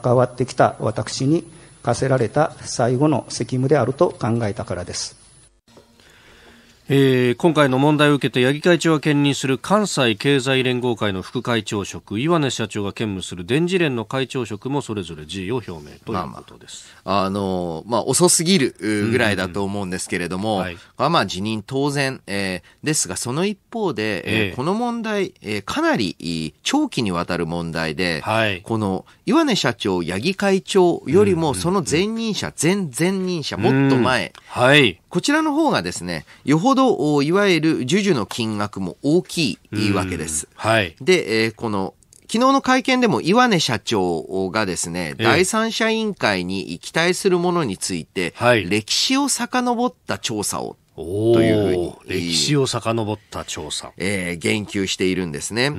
関わってきた私に課せられた最後の責務であると考えたからですえー、今回の問題を受けて八木会長が兼任する関西経済連合会の副会長職岩根社長が兼務する電磁連の会長職もそれぞれ辞意を表明ということです、まあ、まあ、あのまあ、遅すぎるぐらいだと思うんですけれども、うんうんはい、まあ、辞任当然、えー、ですがその一方で、えー、この問題、えー、かなり長期にわたる問題で、はい、この岩根社長八木会長よりもその前任者、うんうんうん、前前任者もっと前、うんはいこちらの方がですね、よほど、いわゆる JUJU の金額も大きいわけです。はい。で、えー、この、昨日の会見でも岩根社長がですね、第三者委員会に期待するものについて、はい、歴史を遡った調査をというふうに。歴史を遡った調査。えー、言及しているんですね。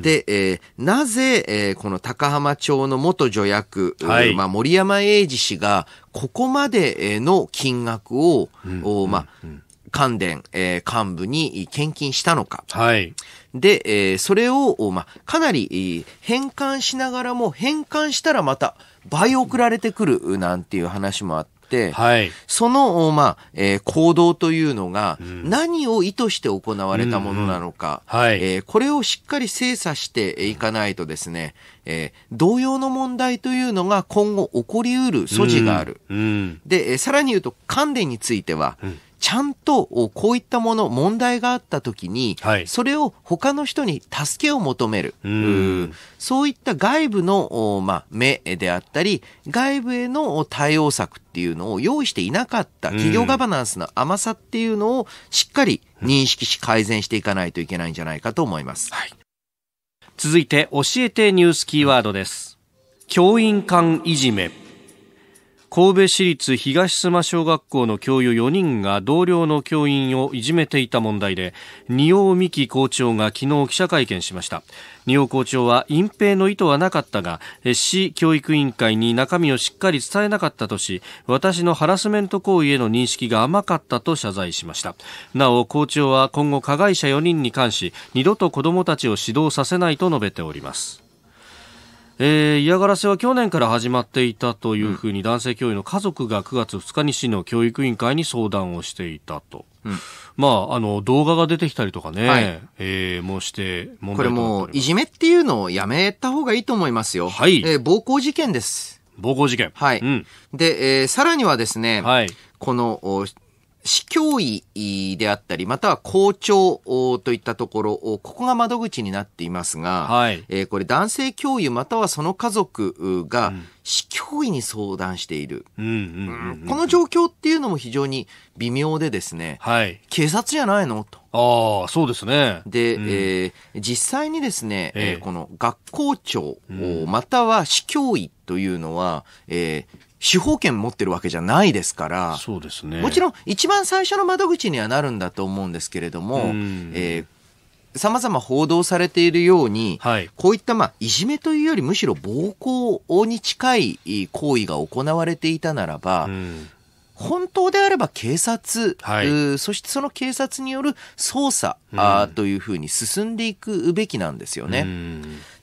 で、えー、なぜ、えー、この高浜町の元助役、はい、まあ、森山英二氏が、ここまでの金額を、うん、まあ、うん関連、えー、幹部に献金したのか。はい。で、えー、それを、まあ、かなり、返還しながらも、返還したらまた倍送られてくるなんていう話もあって、、はい、その、まあえー、行動というのが、何を意図して行われたものなのか、えこれをしっかり精査していかないとですね、えー、同様の問題というのが今後起こりうる素地がある。うん、うん、で、さらに言うと、関連については、うんちゃんとこういったもの、問題があったときに、はい、それを他の人に助けを求める。うそういった外部の、まあ、目であったり、外部への対応策っていうのを用意していなかった企業ガバナンスの甘さっていうのをしっかり認識し改善していかないといけないんじゃないかと思います。はい、続いて、教えてニュースキーワードです。教員間いじめ。神戸市立東須磨小学校の教諭4人が同僚の教員をいじめていた問題で仁王美希校長が昨日記者会見しました仁王校長は隠蔽の意図はなかったが市教育委員会に中身をしっかり伝えなかったとし私のハラスメント行為への認識が甘かったと謝罪しましたなお校長は今後加害者4人に関し二度と子どもたちを指導させないと述べておりますえー、嫌がらせは去年から始まっていたというふうに男性教諭の家族が9月2日に市の教育委員会に相談をしていたと。うん、まあ、あの、動画が出てきたりとかね、はい、えー、もうして問題これもう、いじめっていうのをやめた方がいいと思いますよ。はい。えー、暴行事件です。暴行事件。はい。うん、で、えー、さらにはですね、はい。この、市教委であったり、または校長といったところ、ここが窓口になっていますが、はい、えー、これ男性教諭またはその家族が市教委に相談している。この状況っていうのも非常に微妙でですね、はい、警察じゃないのと。ああ、そうですね。で、うん、えー、実際にですね、えー、この学校長、または市教委というのは、えー、司法権持ってるわけじゃないですから、そうですね。もちろん、一番最初の窓口にはなるんだと思うんですけれども、えさまざま報道されているように、はい、こういった、まあ、いじめというよりむしろ暴行に近い行為が行われていたならば、本当であれば警察、はい、そしてその警察による捜査、というふうに進んでいくべきなんですよね。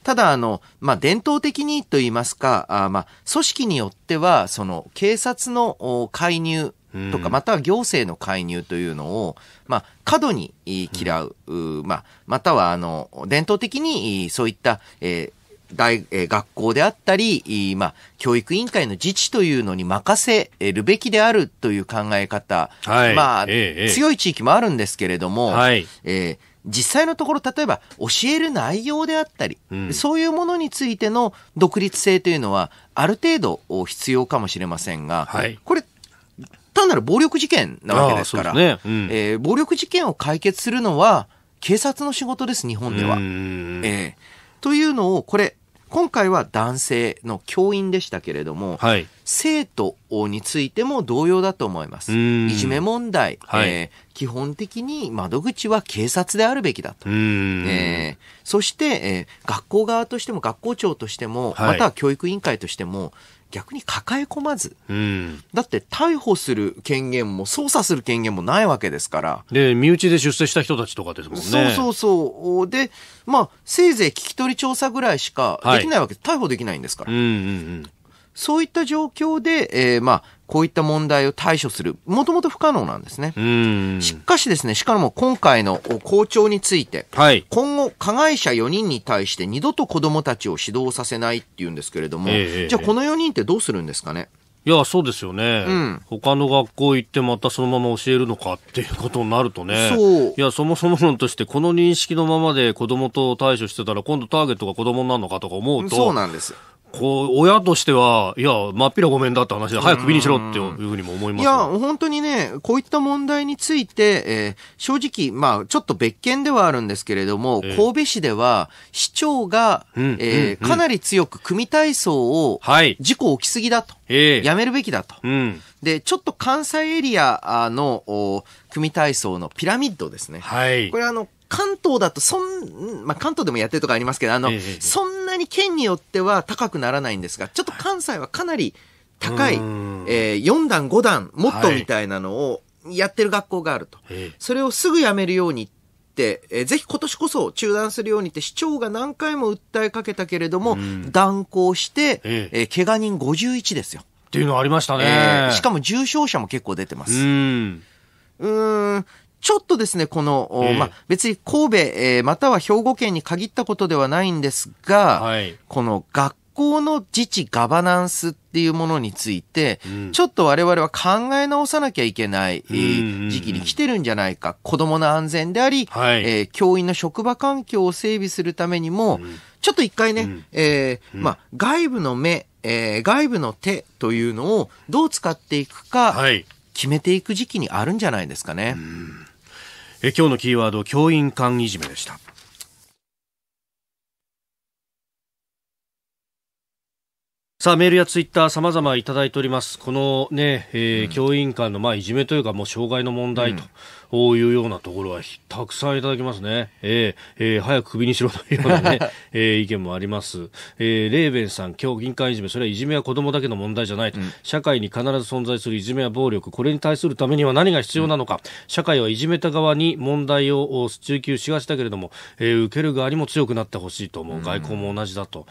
ただ、あの、まあ、伝統的にと言いますか、あまあ、組織によっては、その、警察の介入とか、または行政の介入というのを、まあ、過度に嫌う、うん、まあ、または、あの、伝統的に、そういった、えー大、学校であったり、まあ、教育委員会の自治というのに任せるべきであるという考え方、はい、まあ、ええ、強い地域もあるんですけれども、はい、えー実際のところ例えば教える内容であったり、うん、そういうものについての独立性というのはある程度必要かもしれませんが、はい、これ単なる暴力事件なわけですからね、うん、えー、暴力事件を解決するのは警察の仕事です日本では。えー、というのをこれ今回は男性の教員でしたけれども、はい、生徒についても同様だと思います。いじめ問題、はい、えー、基本的に窓口は警察であるべきだと。えー、そして、えー、学校側としても学校長としても、はい、または教育委員会としても、逆に抱え込まず、うん、だって逮捕する権限も捜査する権限もないわけですからで身内で出世した人たちとかですもんねそうそうそうでまあせいぜい聞き取り調査ぐらいしかできないわけ、はい、逮捕できないんですから、うんうんうん、そういった状況で、えー、まあ、こういった問題を対処する。もともと不可能なんですね。しかしですね、しかも今回の校長について、はい、今後加害者4人に対して二度と子供たちを指導させないっていうんですけれども、えー、じゃあこの4人ってどうするんですかねいや、そうですよね。うん、他の学校行ってまたそのまま教えるのかっていうことになるとね。そう。いや、そもそも論としてこの認識のままで子供と対処してたら今度ターゲットが子供になるのかとか思うと。そうなんです。こう、親としては、いや、まっぴらごめんだって話で、早く首にしろっていうふうにも思います、ね、いや、本当にね、こういった問題について、えー、正直、まあ、ちょっと別件ではあるんですけれども、えー、神戸市では、市長が、ええーかなり強く組体操を、はい、事故起きすぎだと、えー、やめるべきだと。うん、で、ちょっと関西エリアの、お組体操のピラミッドですね。はい、これあの、関東だと、そん、まあ、関東でもやってるとかありますけど、あの、えそんなに県によっては高くならないんですが、ちょっと関西はかなり高い、えー、4段、5段、もっとみたいなのをやってる学校があると。はい、それをすぐやめるようにって、えー、ぜひ今年こそ中断するようにって市長が何回も訴えかけたけれども、断行して、ええー、怪我人51ですよ。っていうのありましたね、えー、しかも重症者も結構出てます。うん。うん、ちょっとですね、この、えー、まあ、別に神戸、えー、または兵庫県に限ったことではないんですが、はい、この学校の自治ガバナンスっていうものについて、うん、ちょっと我々は考え直さなきゃいけない時期に来てるんじゃないか。子供の安全であり、はい、えー、教員の職場環境を整備するためにも、うん、ちょっと一回ね、うん、えー、まあ、外部の目、えー、外部の手というのをどう使っていくか、決めていく時期にあるんじゃないですかね。え今日のキーワード教員間いじめでしたさあメールやツイッター様まいただいておりますこのね、えー、教員間のまあいじめというかもう障害の問題と、こういうようなところはたくさんいただきますね。えー、えー、早く首にしろというようなね、えー、意見もあります。えー、レーベンさん、今日銀会いじめ、それはいじめは子供だけの問題じゃないと、うん、社会に必ず存在するいじめや暴力、これに対するためには何が必要なのか、うん、社会はいじめた側に問題を追求しがちだけれども、えー、受ける側にも強くなってほしいと思う。うん、外交も同じだと。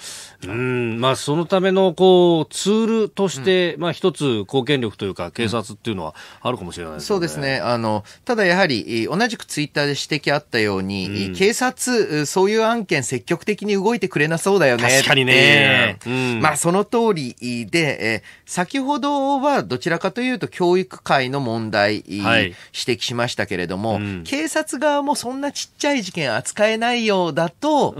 うん、まあそのためのこうツールとして、まあ一つ貢献力というか、警察っていうのはあるかもしれないですね。そうですね。あの、ただやはり、同じくツイッターで指摘あったように、うん、警察、そういう案件積極的に動いてくれなそうだよね。確かにね。うん、まあ、その通りで、え先ほどはどちらかというと教育界の問題、はい、指摘しましたけれども、うん、警察側もそんなちっちゃい事件扱えないようだと、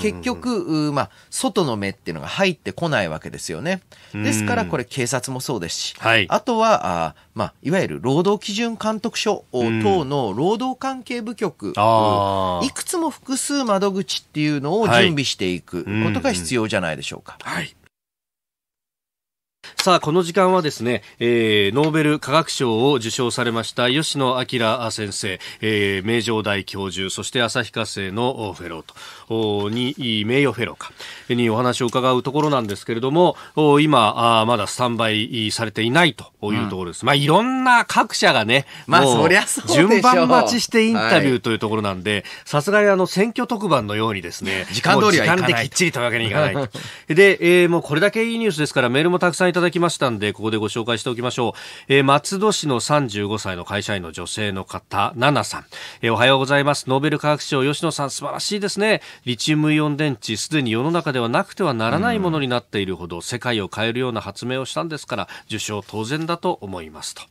結局、まあ、外の目っていうのが入ってこないわけですよね。ですから、これ警察もそうですし、はい、あとは、あまあ、いわゆる労働基準監督署等等の労働関係部局、いくつも複数窓口っていうのを準備していくことが必要じゃないでしょうか。はいさあ、この時間はですね、えー、ノーベル化学賞を受賞されました吉野明先生、えー、名城大教授、そして旭化成のフェローと、に、名誉フェローか、にお話を伺うところなんですけれども、今、あまだスタンバイされていないというところです。うん、まあ、いろんな各社がね、まあ、そりゃそう順番待ちしてインタビューというところなんで、さすがにあの、選挙特番のようにですね、時間通りは時間できっちりというわけにいかない。で、えー、もうこれだけいいニュースですから、メールもたくさんいただきましたんで、ここでご紹介しておきましょう。えー、松戸市の35歳の会社員の女性の方、ナナさん。えー、おはようございます。ノーベル科学賞、吉野さん、素晴らしいですね。リチウムイオン電池、すでに世の中ではなくてはならないものになっているほど、世界を変えるような発明をしたんですから、受賞当然だと思いますと。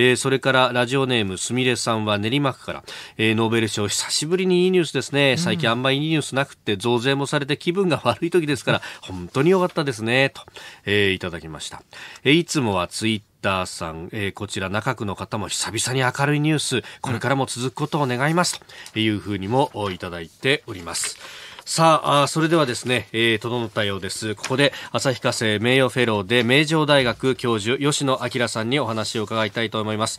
えー、それからラジオネームすみれさんは練馬区から、えー、ノーベル賞久しぶりにいいニュースですね、最近あんまりいいニュースなくて増税もされて気分が悪い時ですから 本当に良かったですねと、えー、いただきました、えいつもはツイッターさん、えー、こちら中区の方も久々に明るいニュースこれからも続くことを願いますというふうにもいただいております、さあ、それではですね、えー、整ったようです。ここで、旭化成名誉フェローで名城大学教授、吉野明さんにお話を伺いたいと思います。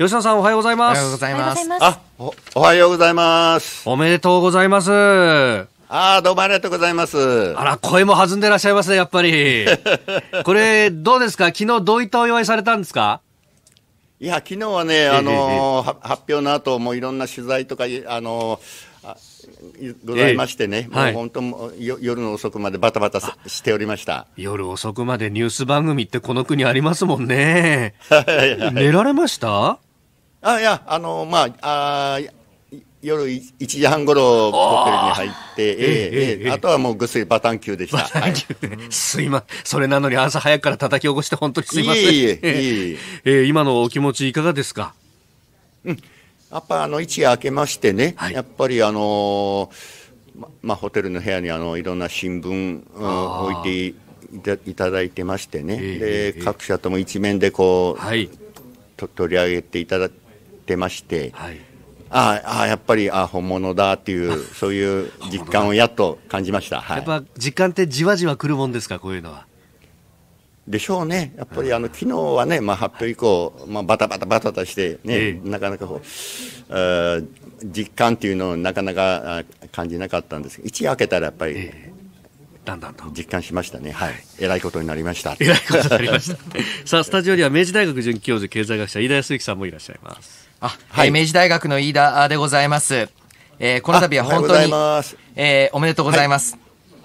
吉野さん、おはようございます。おはようございます。あ、お、おはようございます。おめでとうございます。ああ、どうもありがとうございます。あら、声も弾んでらっしゃいますね、やっぱり。これ、どうですか昨日どういったお祝いされたんですかいや、昨日はね、あのー、発表の後もういろんな取材とか、あのー、ございましてね、えー、もう本当よ、夜の遅くまでバタバタしておりました夜遅くまでニュース番組ってこの国ありますもんね 寝られましたあいやあのまああ夜1時半ごろホテルに入って、ええええあとはもうぐっすりバタン球でした。バタン球で、すいません。それなのに朝早くから叩き起こして本当にすいません。いえいえ、いええ今のお気持ちいかがですかうん。やっぱあの一夜明けましてね、はい、やっぱりあのま、まあ、ホテルの部屋にあのいろんな新聞、うん、置いていただいてましてね、えー、で、えー、各社とも一面でこう、はい、と取り上げていただいてまして、はい、ああやっぱりあ本物だっていうそういう実感をやっと感じました、はい、やっぱ実感ってじわじわくるもんですかこういうのはでしょうね、やっぱりあの昨日はね、まあ、発表以降、まあ、バタバタバタとしてね、ええ、なかなかこう実感というのをなかなか感じなかったんですけ一夜明けたらやっぱり、え、だんだんと実感しましたね、はい、えらいことになりました。えらいことになりました さあ、スタジオには明治大学准教授、経済学者、飯田康之さんもいらっしゃいます。あはい、明治大学の飯田でございます。えー、この度は本当に、えー、おめでとうございます。はい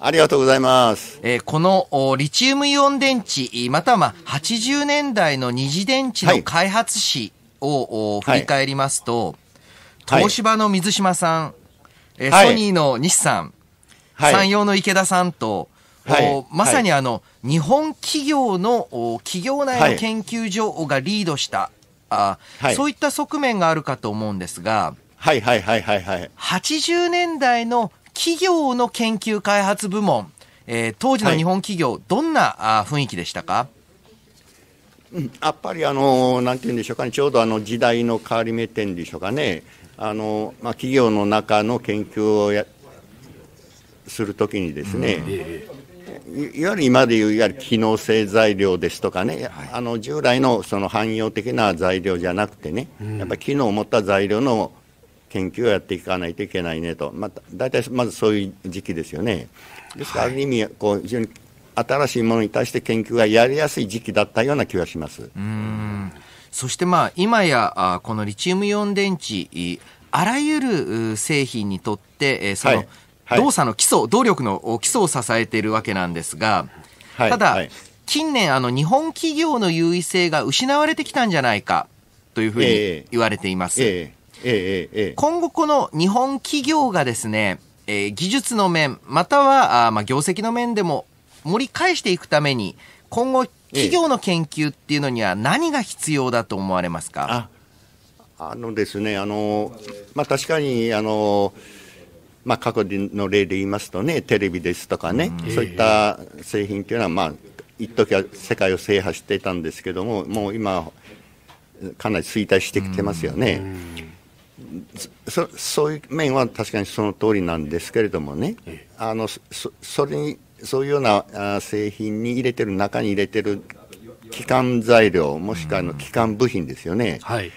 ありがとうございます。えー、このリチウムイオン電池、または80年代の二次電池の開発史を、振り返りますと、はい、東芝の水島さん、え、はい、ソニーの西さん、はい、山陽の池田さんと、はい、まさにあの、日本企業の企業内の研究所がリードした、あそういった側面があるかと思うんですが、はいはいはいはいはい。80年代の企業の研究開発部門、えー、当時の日本企業、はい、どんなあ雰囲気でしたか、うん、やっぱりあの、なんていうんでしょうかね、ちょうどあの時代の変わり目点でしょうかね、あのまあ、企業の中の研究をやするときにですね、うんいわゆる今でいういわゆる機能性材料ですとかね、はい、あの従来のその汎用的な材料じゃなくてね、うん、やっぱり機能を持った材料の研究をやっていかないといけないねと、まあ、たいまずそういう時期ですよね。ですから、ある意味、こう非常に新しいものに対して研究がやりやすい時期だったような気がします。うんそしてまあ今やあこのリチウムイオン電池あらゆる製品にとってえその動作の基礎、動力の基礎を支えているわけなんですが、はい、ただ、近年あの日本企業の優位性が失われてきたんじゃないかというふうに言われています。えーえーえええ、今後この日本企業がですね、えー、技術の面、またはあまあ業績の面でも盛り返していくために、今後、企業の研究っていうのには何が必要だと思われますか、あのですね、あのまあ、確かにあの、まあ、過去の例で言いますとね、テレビですとかね、うん、そういった製品というのは、まあ、一時は世界を制覇していたんですけども、もう今、かなり衰退してきてますよね。うんそそういう面は確かにその通りなんですけれどもね、あのそそれにそういうような製品に入れてる中に入れてる基幹材料もしくはの基幹部品ですよね、うんはい、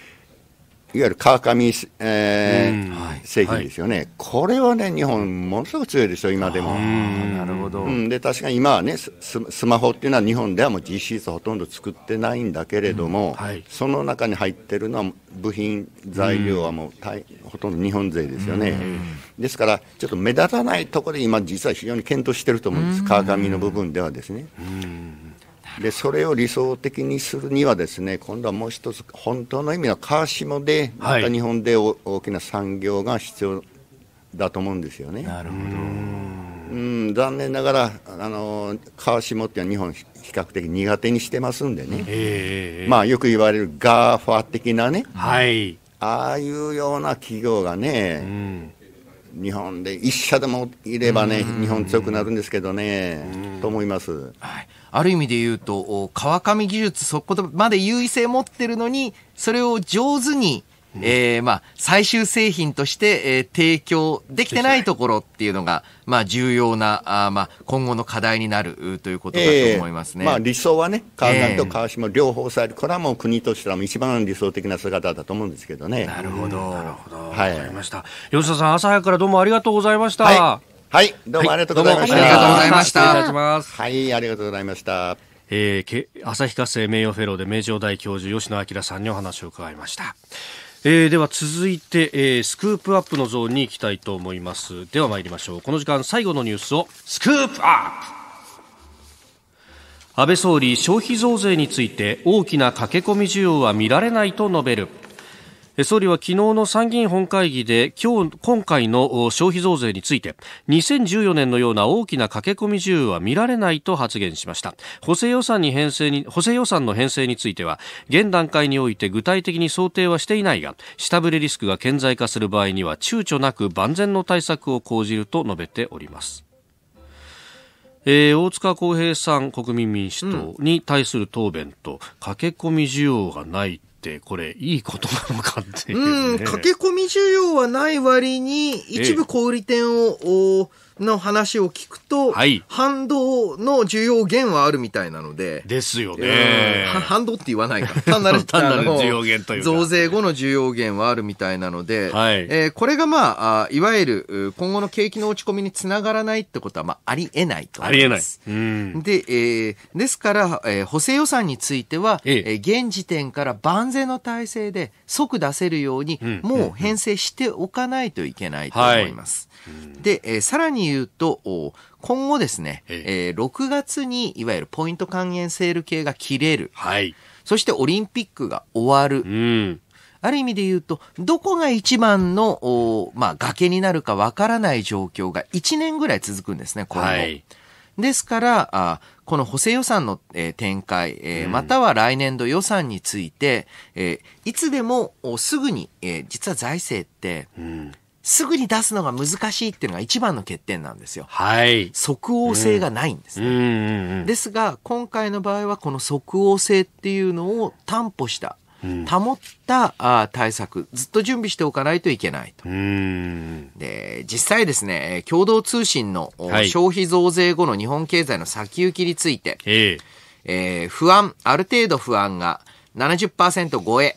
いわゆる川上、えー、うん製品ですよね、はい、これはね、日本、ものすごく強いですよ、今でも。なるほど、うん、で確かに今はねス、スマホっていうのは日本ではもう実質ほとんど作ってないんだけれども、うんはい、その中に入ってるのは部品、材料はもう大、ほとんど日本勢ですよね。ですから、ちょっと目立たないところで今、実は非常に検討してると思うんです、川上の部分ではですね。でそれを理想的にするにはですね今度はもう一つ本当の意味の川下で、また日本で大きな産業が必要だと思うんですよね。なるほどうん残念ながらあの川下っていうのは日本比較的苦手にしてますんでね、まあ、よく言われるガーファ的なね、はい、ああいうような企業がね、うん日本で一社でもいればね、日本強くなるんですけどね、と思います、はい、ある意味で言うと、川上技術、そこまで優位性持ってるのに、それを上手に、うん、えー、まあ、最終製品として、えー、提供できてないところっていうのが、まあ、重要な、あまあ、今後の課題になるということだと思いますね。えー、まあ、理想はね、川上と川下両方抑える、これはもう国としては一番理想的な姿だと思うんですけどね。なるほど。なるほど。はい。わかりました。吉田さん、朝早くからどうもありがとうございました。はいはい、どうもありがとうございました。ありがとうございました。はい、ありがとうございました。えー、旭化成名誉フェローで名城大教授吉野明さんにお話を伺いました。えー、では続いて、えー、スクープアップのゾーンに行きたいと思います。では参りましょう。この時間最後のニュースをスクープアップ安倍総理、消費増税について大きな駆け込み需要は見られないと述べる。総理は昨日の参議院本会議で今日今回の消費増税について2014年のような大きな駆け込み需要は見られないと発言しました補正予算に編成に補正予算の編成については現段階において具体的に想定はしていないが下振れリスクが顕在化する場合には躊躇なく万全の対策を講じると述べておりますえー、大塚康平さん国民民主党に対する答弁と、うん、駆け込み需要がないってこれいいことなのかっていう、ね、うん駆け込み需要はない割に一部小売店を、の話を聞くと、はい、反動の需要減はあるみたいなので。ですよね、反動って言わないか。単なる 単なる需要減という増税後の需要減はあるみたいなので、はい、えー、これがまああ、いわゆる今後の景気の落ち込みにつながらないってことは、まあ、ありえないとありえない。うん、で、えー、ですから、えー、補正予算については、ええー、現時点から万安全の体制で即出せるように、もう編成しておかないといけないと思います。で、えー、さらに言うと、今後ですね、えー、6月にいわゆるポイント還元セール系が切れる。はい、そしてオリンピックが終わる。うんある意味で言うと、どこが一番の、まあ、崖になるかわからない状況が1年ぐらい続くんですね、今後。はい、ですからあ、この補正予算の、えー、展開、えー、または来年度予算について、えー、いつでもすぐに、えー、実は財政って、うんすぐに出すのが難しいっていうのが一番の欠点なんですよ。はい。即応性がないんですね。うんうんうんうん、ですが、今回の場合はこの即応性っていうのを担保した保ったあ対策、ずっと準備しておかないといけないと。で、実際ですね、共同通信の、はい、消費増税後の日本経済の先行きについて、ええー、不安、ある程度不安が70%超え。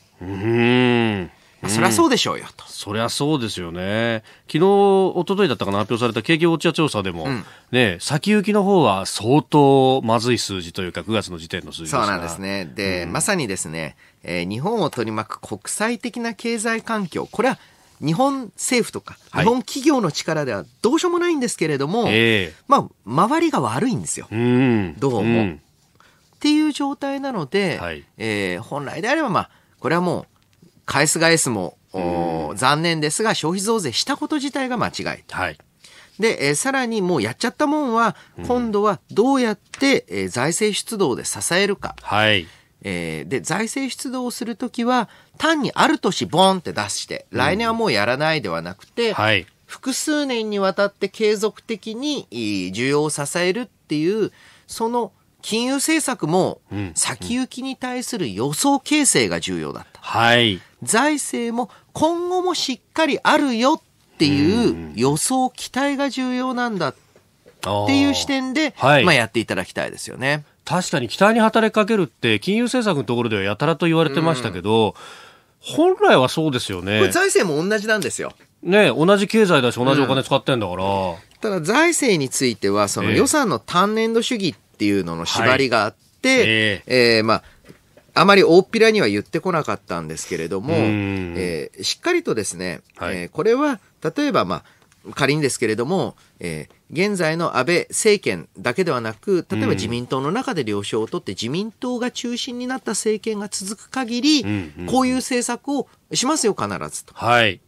そりゃそうでしょうよと、うん、そりゃそうですよね昨日一昨日だったかな発表された景気ウォッチャー調査でも、うん、ね先行きの方は相当まずい数字というか9月の時点の数字そうなんですねで、うん、まさにですね、えー、日本を取り巻く国際的な経済環境これは日本政府とか、日本企業の力ではどうしようもないんですけれども、はい、まあ、周りが悪いんですよ、うん、どうも、うん、っていう状態なので、はい、えー、本来であれば、まあ、これはもう返す返すも、残念ですが、消費増税したこと自体が間違い。はいで、えさらにもうやっちゃったもんは、今度はどうやって、え財政出動で支えるか。はい。えー、で、財政出動をするときは、単にある年ボンって出して、来年はもうやらないではなくて、はい。複数年にわたって継続的に需要を支えるっていう、その金融政策も先行きに対する予想形成が重要だった。うんうん、はい。財政も今後もしっかりあるよっていう予想、期待が重要なんだっていう視点で、はい、まあやっていただきたいですよね。確かに期待に働きかけるって金融政策のところではやたらと言われてましたけど、本来はそうですよね。財政も同じなんですよ。ね同じ経済だし同じお金使ってんだから。ただ財政については、その予算の単年度主義っていうのの縛りがあって、えー、えーえー、まあ、あまり大っぴらには言ってこなかったんですけれども、えー、しっかりとですね、はい、えー、これは例えば、まあ、仮にですけれども、えー、現在の安倍政権だけではなく、例えば自民党の中で了承を取って、自民党が中心になった政権が続く限り、こういう政策をしますよ、必ずと。はい。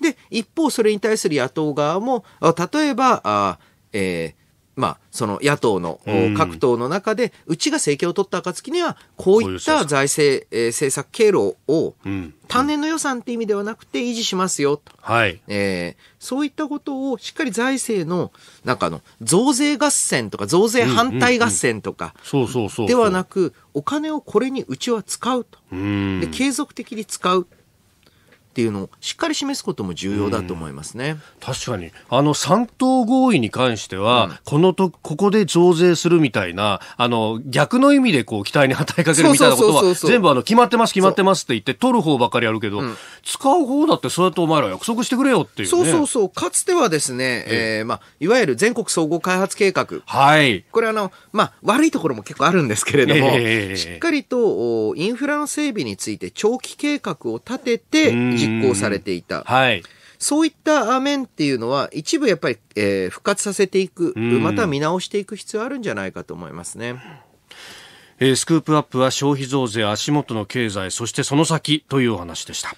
で、一方、それに対する野党側も、例えば、あえーまあ、その野党の各党の中で、うちが政権を取った暁には、こういった財政、政策経路を、単年の予算って意味ではなくて維持しますよと。はい。えー、そういったことをしっかり財政の、なんかの、増税合戦とか、増税反対合戦とか、そうそうそう。ではなく、お金をこれにうちは使うと。で、継続的に使う。っていうのをしっかり示すことも重要だと思いますね。確かにあの三党合意に関しては、うん、このとここで増税するみたいなあの逆の意味でこう期待に与えかけるみたいなことは全部あの決まってます決まってますって言って取る方ばかりやるけど、うん、使う方だってそうやってお前ら約束してくれよっていう、ね、そうそうそうかつてはですね、ええー、まあいわゆる全国総合開発計画はいこれあのまあ悪いところも結構あるんですけれども、えー、しっかりとインフラの整備について長期計画を立てて、うん実行されていた。はい。そういった面っていうのは、一部やっぱり、えー、復活させていく、また見直していく必要あるんじゃないかと思いますね。えー、スクープアップは消費増税、足元の経済、そしてその先というお話でした。